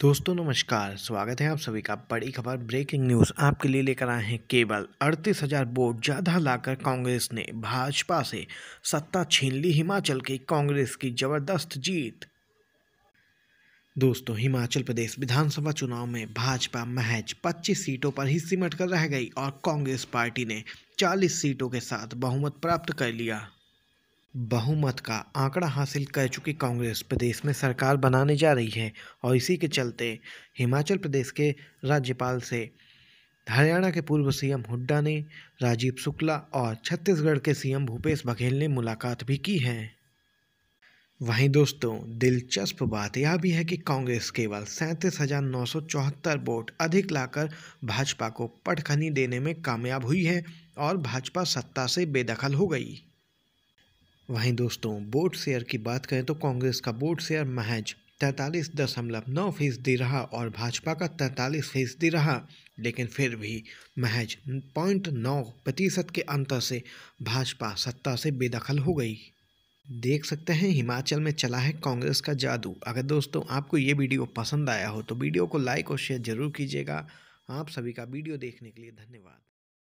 दोस्तों नमस्कार स्वागत है आप सभी का बड़ी खबर ब्रेकिंग न्यूज आपके लिए लेकर आए हैं केवल अड़तीस हजार वोट ज्यादा लाकर कांग्रेस ने भाजपा से सत्ता छीन ली हिमाचल की कांग्रेस की जबरदस्त जीत दोस्तों हिमाचल प्रदेश विधानसभा चुनाव में भाजपा महज 25 सीटों पर ही सिमट कर रह गई और कांग्रेस पार्टी ने 40 सीटों के साथ बहुमत प्राप्त कर लिया बहुमत का आंकड़ा हासिल कर चुकी कांग्रेस प्रदेश में सरकार बनाने जा रही है और इसी के चलते हिमाचल प्रदेश के राज्यपाल से हरियाणा के पूर्व सीएम हुड्डा ने राजीव शुक्ला और छत्तीसगढ़ के सीएम भूपेश बघेल ने मुलाकात भी की है वहीं दोस्तों दिलचस्प बात यह भी है कि कांग्रेस केवल सैंतीस हजार नौ सौ चौहत्तर वोट अधिक लाकर भाजपा को पटखनी देने में कामयाब हुई है और भाजपा सत्ता से बेदखल हो गई वहीं दोस्तों बोर्ड शेयर की बात करें तो कांग्रेस का बोर्ड शेयर महज तैंतालीस दशमलव नौ फीसदी रहा और भाजपा का तैंतालीस फीसदी रहा लेकिन फिर भी महज पॉइंट नौ प्रतिशत के अंतर से भाजपा सत्ता से बेदखल हो गई देख सकते हैं हिमाचल में चला है कांग्रेस का जादू अगर दोस्तों आपको ये वीडियो पसंद आया हो तो वीडियो को लाइक और शेयर जरूर कीजिएगा आप सभी का वीडियो देखने के लिए धन्यवाद